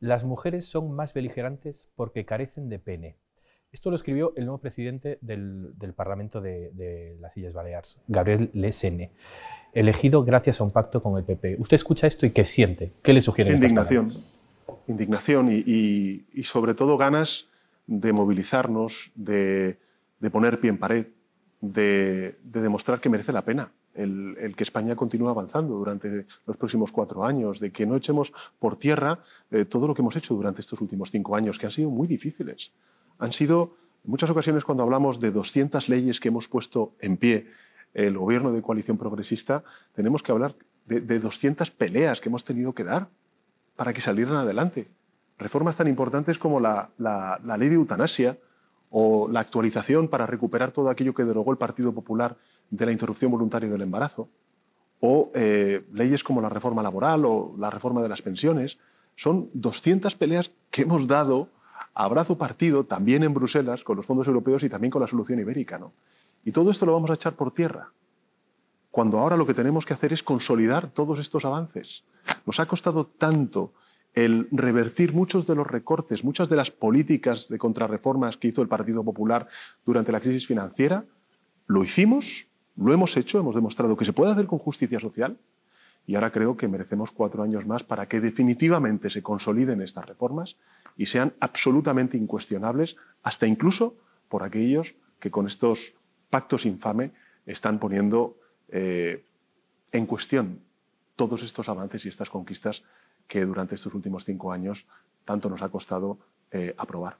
Las mujeres son más beligerantes porque carecen de pene. Esto lo escribió el nuevo presidente del, Parlamento de, las Islas Baleares, Gabriel Lesene, elegido gracias a un pacto con el PP. ¿Usted escucha esto y qué siente? ¿Qué le sugiere Indignación. Indignación y, y, sobre todo ganas de movilizarnos, de, poner pie en pared, de demostrar que merece la pena el, que España continúe avanzando durante los próximos cuatro años, de que no echemos por tierra eh, todo lo que hemos hecho durante estos últimos cinco años, que han sido muy difíciles. Han sido, en muchas ocasiones, cuando hablamos de 200 leyes que hemos puesto en pie el gobierno de coalición progresista, tenemos que hablar de, 200 peleas que hemos tenido que dar para que salieran adelante. Reformas tan importantes como la ley de eutanasia, o la actualización para recuperar todo aquello que derogó el Partido Popular de la interrupción voluntaria del embarazo, o eh, leyes como la reforma laboral o la reforma de las pensiones. Son 200 peleas que hemos dado a brazo partido también en Bruselas con los fondos europeos y también con la solución ibérica. Y todo esto lo vamos a echar por tierra, cuando ahora lo que tenemos que hacer es consolidar todos estos avances. Nos ha costado tanto el revertir muchos de los recortes, muchas de las políticas de contrarreformas que hizo el Partido Popular durante la crisis financiera, lo hicimos, lo hemos hecho, hemos demostrado que se puede hacer con justicia social y ahora creo que merecemos cuatro años más para que definitivamente se consoliden estas reformas y sean absolutamente incuestionables, hasta incluso por aquellos que con estos pactos infame están poniendo eh, en cuestión todos estos avances y estas conquistas que durante estos últimos cinco años tanto nos ha costado eh, aprobar.